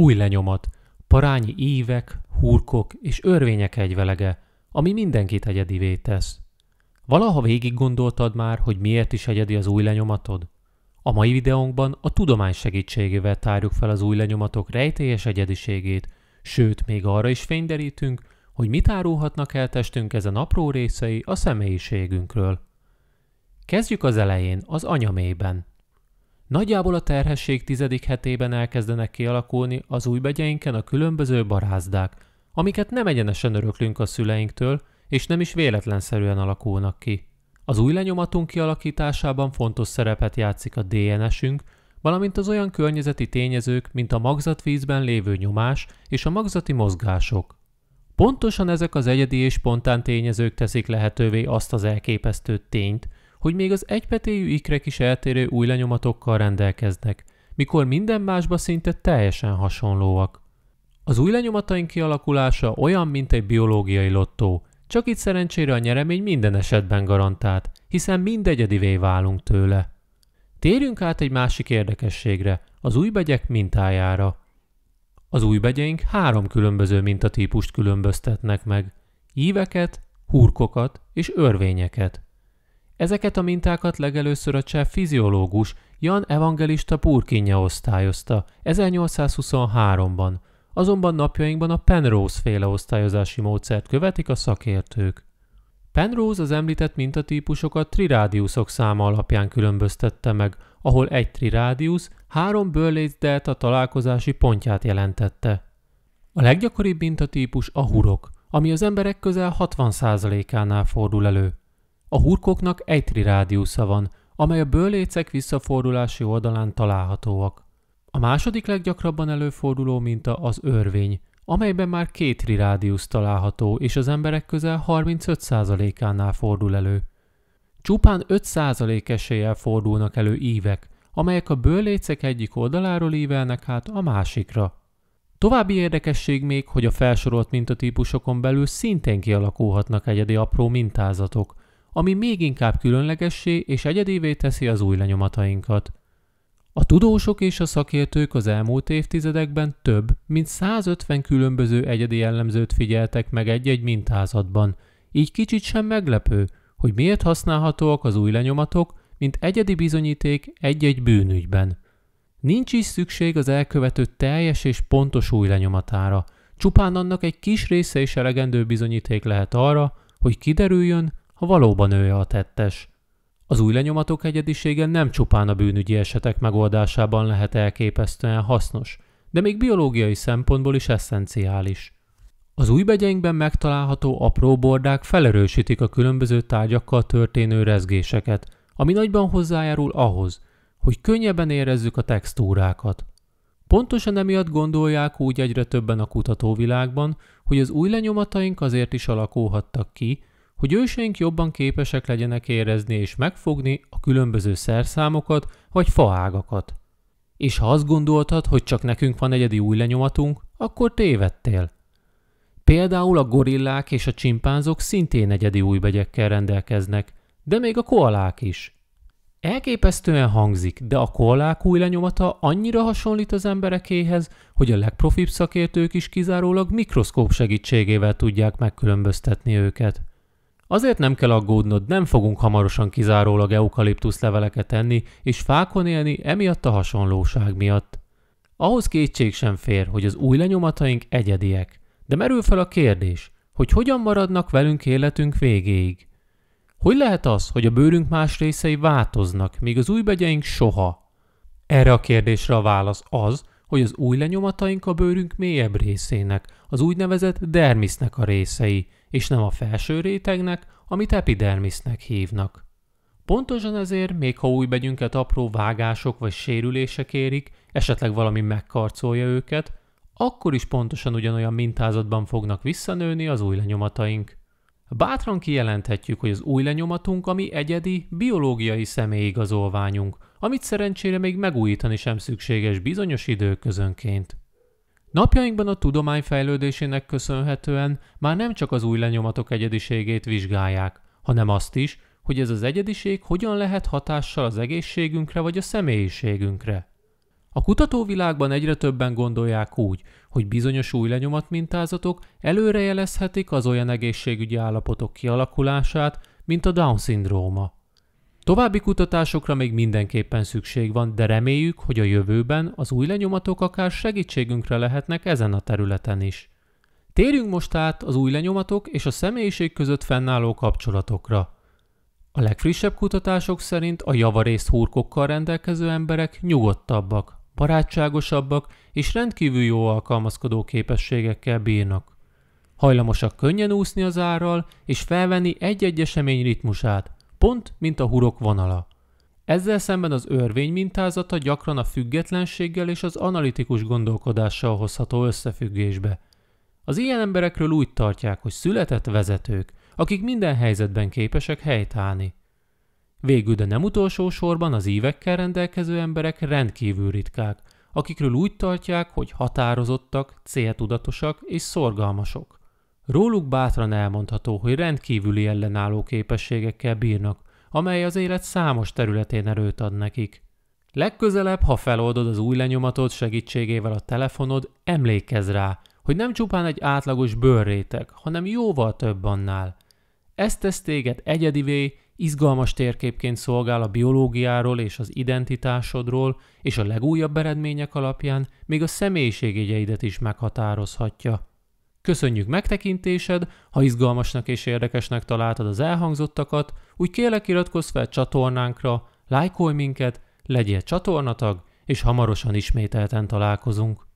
Új lenyomat, parányi ívek, hurkok és örvények egyvelege, ami mindenkit egyedivé tesz. Valaha végig gondoltad már, hogy miért is egyedi az új lenyomatod? A mai videónkban a tudomány segítségével tárjuk fel az új lenyomatok rejtélyes egyediségét, sőt, még arra is fényderítünk, hogy mit árulhatnak el testünk ezen apró részei a személyiségünkről. Kezdjük az elején, az anyamében. Nagyjából a terhesség tizedik hetében elkezdenek kialakulni az újbegyeinken a különböző barázdák, amiket nem egyenesen öröklünk a szüleinktől, és nem is véletlenszerűen alakulnak ki. Az új lenyomatunk kialakításában fontos szerepet játszik a DNS-ünk, valamint az olyan környezeti tényezők, mint a magzatvízben lévő nyomás és a magzati mozgások. Pontosan ezek az egyedi és spontán tényezők teszik lehetővé azt az elképesztő tényt, hogy még az egypetéjű ikrek is eltérő új lenyomatokkal rendelkeznek, mikor minden másba szinte teljesen hasonlóak. Az új lenyomataink kialakulása olyan, mint egy biológiai lottó, csak itt szerencsére a nyeremény minden esetben garantált, hiszen mindegyedivé válunk tőle. Térjünk át egy másik érdekességre, az újbegyek mintájára. Az újbegyeink három különböző mintatípust különböztetnek meg. Íveket, hurkokat és örvényeket. Ezeket a mintákat legelőször a cseh fiziológus Jan Evangelista Purkinja osztályozta 1823-ban, azonban napjainkban a Penrose féle osztályozási módszert követik a szakértők. Penrose az említett mintatípusokat trirádiuszok száma alapján különböztette meg, ahol egy trirádiusz három delta találkozási pontját jelentette. A leggyakoribb mintatípus a hurok, ami az emberek közel 60%-ánál fordul elő. A hurkoknak egy rádiusza van, amely a bőlécek visszafordulási oldalán találhatóak. A második leggyakrabban előforduló minta az örvény, amelyben már két rirádiusz található, és az emberek közel 35%-ánál fordul elő. Csupán 5% eséllyel fordulnak elő ívek, amelyek a bőlécek egyik oldaláról ívelnek hát a másikra. További érdekesség még, hogy a felsorolt mintatípusokon belül szintén kialakulhatnak egyedi apró mintázatok, ami még inkább különlegessé és egyedévé teszi az új lenyomatainkat. A tudósok és a szakértők az elmúlt évtizedekben több, mint 150 különböző egyedi jellemzőt figyeltek meg egy-egy mintázatban, így kicsit sem meglepő, hogy miért használhatóak az új lenyomatok, mint egyedi bizonyíték egy-egy bűnügyben. Nincs is szükség az elkövető teljes és pontos új lenyomatára, csupán annak egy kis része is elegendő bizonyíték lehet arra, hogy kiderüljön, ha valóban ő a tettes. Az új lenyomatok egyedisége nem csupán a bűnügyi esetek megoldásában lehet elképesztően hasznos, de még biológiai szempontból is eszenciális. Az új begyeinkben megtalálható apró bordák felerősítik a különböző tárgyakkal történő rezgéseket, ami nagyban hozzájárul ahhoz, hogy könnyebben érezzük a textúrákat. Pontosan emiatt gondolják úgy egyre többen a kutatóvilágban, hogy az új lenyomataink azért is alakulhattak ki, hogy őseink jobban képesek legyenek érezni és megfogni a különböző szerszámokat vagy faágakat. És ha azt gondoltad, hogy csak nekünk van egyedi új lenyomatunk, akkor tévedtél. Például a gorillák és a csimpánzok szintén egyedi újbegyekkel rendelkeznek, de még a koalák is. Elképesztően hangzik, de a koalák új lenyomata annyira hasonlít az emberekéhez, hogy a legprofibb szakértők is kizárólag mikroszkóp segítségével tudják megkülönböztetni őket. Azért nem kell aggódnod, nem fogunk hamarosan kizárólag eukaliptusz leveleket enni és fákon élni emiatt a hasonlóság miatt. Ahhoz kétség sem fér, hogy az új lenyomataink egyediek. De merül fel a kérdés, hogy hogyan maradnak velünk életünk végéig? Hogy lehet az, hogy a bőrünk más részei változnak, míg az új soha? Erre a kérdésre a válasz az, hogy az új lenyomataink a bőrünk mélyebb részének, az úgynevezett dermisznek a részei, és nem a felső rétegnek, amit epidermisznek hívnak. Pontosan ezért, még ha új begyünket apró vágások vagy sérülések érik, esetleg valami megkarcolja őket, akkor is pontosan ugyanolyan mintázatban fognak visszanőni az új lenyomataink. Bátran kijelenthetjük, hogy az új lenyomatunk ami egyedi, biológiai személyigazolványunk, amit szerencsére még megújítani sem szükséges bizonyos időközönként. Napjainkban a tudomány fejlődésének köszönhetően már nem csak az új lenyomatok egyediségét vizsgálják, hanem azt is, hogy ez az egyediség hogyan lehet hatással az egészségünkre vagy a személyiségünkre. A kutatóvilágban egyre többen gondolják úgy, hogy bizonyos új mintázatok előrejelezhetik az olyan egészségügyi állapotok kialakulását, mint a Down-szindróma. További kutatásokra még mindenképpen szükség van, de reméljük, hogy a jövőben az új lenyomatok akár segítségünkre lehetnek ezen a területen is. Térjünk most át az új lenyomatok és a személyiség között fennálló kapcsolatokra. A legfrissebb kutatások szerint a javarészt hurkokkal rendelkező emberek nyugodtabbak, barátságosabbak és rendkívül jó alkalmazkodó képességekkel bírnak. Hajlamosak könnyen úszni az árral és felvenni egy-egy esemény ritmusát, pont mint a hurok vonala. Ezzel szemben az örvény mintázata gyakran a függetlenséggel és az analitikus gondolkodással hozható összefüggésbe. Az ilyen emberekről úgy tartják, hogy született vezetők, akik minden helyzetben képesek helytállni. Végül, de nem utolsó sorban az évekkel rendelkező emberek rendkívül ritkák, akikről úgy tartják, hogy határozottak, céltudatosak és szorgalmasok. Róluk bátran elmondható, hogy rendkívüli ellenálló képességekkel bírnak, amely az élet számos területén erőt ad nekik. Legközelebb, ha feloldod az új lenyomatod segítségével a telefonod, emlékezz rá, hogy nem csupán egy átlagos bőrréteg, hanem jóval több annál – ez tesz téged egyedivé, izgalmas térképként szolgál a biológiáról és az identitásodról, és a legújabb eredmények alapján még a személyiségégyeidet is meghatározhatja. Köszönjük megtekintésed, ha izgalmasnak és érdekesnek találtad az elhangzottakat, úgy kérlek iratkozz fel csatornánkra, lájkolj minket, legyél csatornatag, és hamarosan ismételten találkozunk.